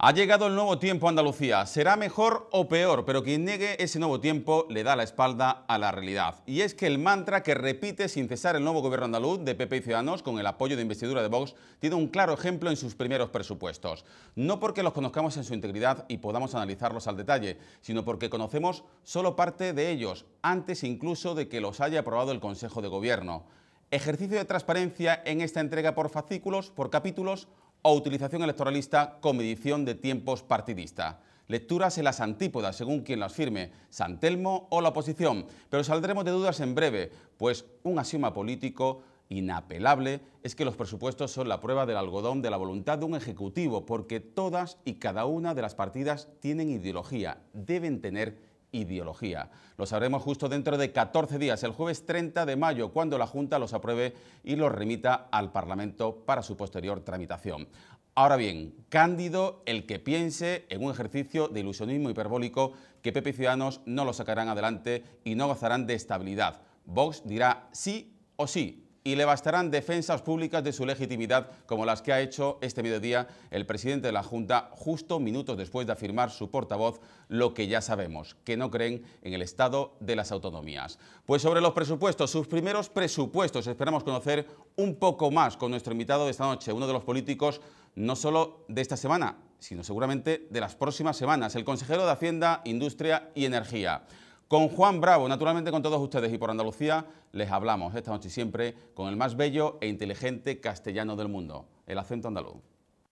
Ha llegado el nuevo tiempo a Andalucía. Será mejor o peor, pero quien niegue ese nuevo tiempo le da la espalda a la realidad. Y es que el mantra que repite sin cesar el nuevo gobierno andaluz de PP y Ciudadanos con el apoyo de investidura de Vox tiene un claro ejemplo en sus primeros presupuestos. No porque los conozcamos en su integridad y podamos analizarlos al detalle, sino porque conocemos solo parte de ellos, antes incluso de que los haya aprobado el Consejo de Gobierno. Ejercicio de transparencia en esta entrega por fascículos, por capítulos o utilización electoralista con medición de tiempos partidista. Lecturas en las antípodas, según quien las firme, Santelmo o la oposición. Pero saldremos de dudas en breve, pues un axioma político inapelable es que los presupuestos son la prueba del algodón de la voluntad de un ejecutivo, porque todas y cada una de las partidas tienen ideología, deben tener ideología. Lo sabremos justo dentro de 14 días, el jueves 30 de mayo, cuando la Junta los apruebe y los remita al Parlamento para su posterior tramitación. Ahora bien, cándido el que piense en un ejercicio de ilusionismo hiperbólico que PP y Ciudadanos no lo sacarán adelante y no gozarán de estabilidad. Vox dirá sí o sí, y le bastarán defensas públicas de su legitimidad como las que ha hecho este mediodía el presidente de la Junta justo minutos después de afirmar su portavoz lo que ya sabemos, que no creen en el estado de las autonomías. Pues sobre los presupuestos, sus primeros presupuestos, esperamos conocer un poco más con nuestro invitado de esta noche, uno de los políticos no solo de esta semana, sino seguramente de las próximas semanas, el consejero de Hacienda, Industria y Energía. Con Juan Bravo, naturalmente con todos ustedes y por Andalucía, les hablamos esta noche y siempre con el más bello e inteligente castellano del mundo, el acento andaluz.